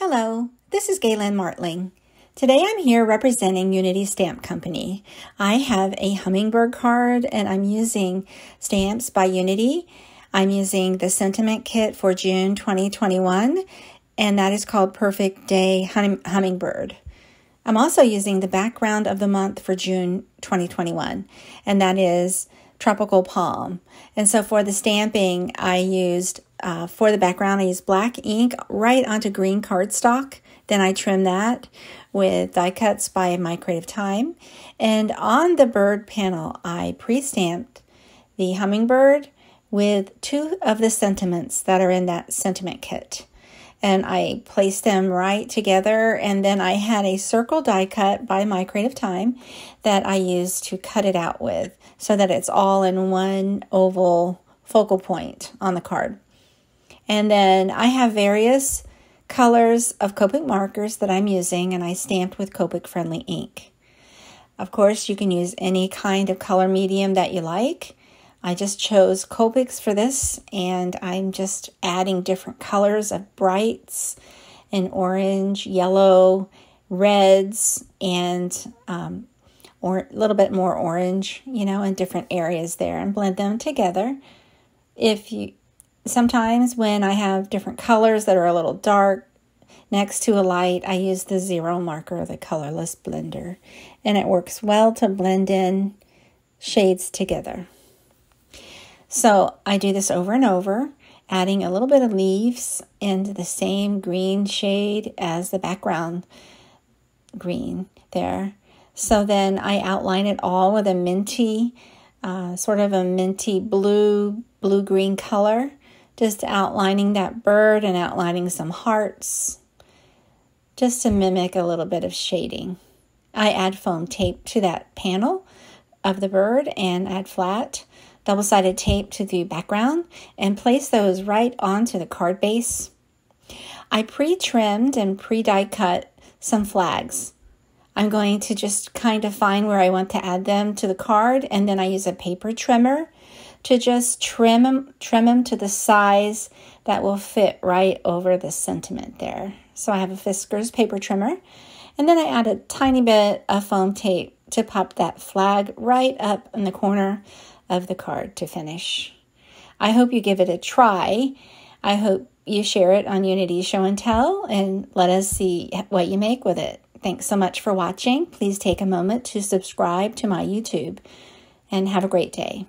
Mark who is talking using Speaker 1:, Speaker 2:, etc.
Speaker 1: Hello, this is Galen Martling. Today I'm here representing Unity Stamp Company. I have a hummingbird card and I'm using stamps by Unity. I'm using the sentiment kit for June 2021 and that is called Perfect Day hum Hummingbird. I'm also using the background of the month for June 2021 and that is tropical palm. And so for the stamping I used uh, for the background, I use black ink right onto green cardstock. Then I trim that with die cuts by my creative time. And on the bird panel, I pre-stamped the hummingbird with two of the sentiments that are in that sentiment kit. And I placed them right together. And then I had a circle die cut by my creative time that I used to cut it out with so that it's all in one oval focal point on the card. And then I have various colors of Copic markers that I'm using and I stamped with Copic friendly ink. Of course, you can use any kind of color medium that you like. I just chose Copics for this and I'm just adding different colors of brights and orange, yellow, reds, and um, or a little bit more orange, you know, in different areas there and blend them together. If you sometimes when I have different colors that are a little dark next to a light, I use the zero marker, the colorless blender, and it works well to blend in shades together. So I do this over and over, adding a little bit of leaves and the same green shade as the background green there. So then I outline it all with a minty, uh, sort of a minty blue, blue-green color just outlining that bird and outlining some hearts just to mimic a little bit of shading. I add foam tape to that panel of the bird and add flat double-sided tape to the background and place those right onto the card base. I pre-trimmed and pre-die cut some flags. I'm going to just kind of find where I want to add them to the card and then I use a paper trimmer to just trim them, trim them to the size that will fit right over the sentiment there. So I have a Fiskars paper trimmer, and then I add a tiny bit of foam tape to pop that flag right up in the corner of the card to finish. I hope you give it a try. I hope you share it on Unity Show and Tell and let us see what you make with it. Thanks so much for watching. Please take a moment to subscribe to my YouTube and have a great day.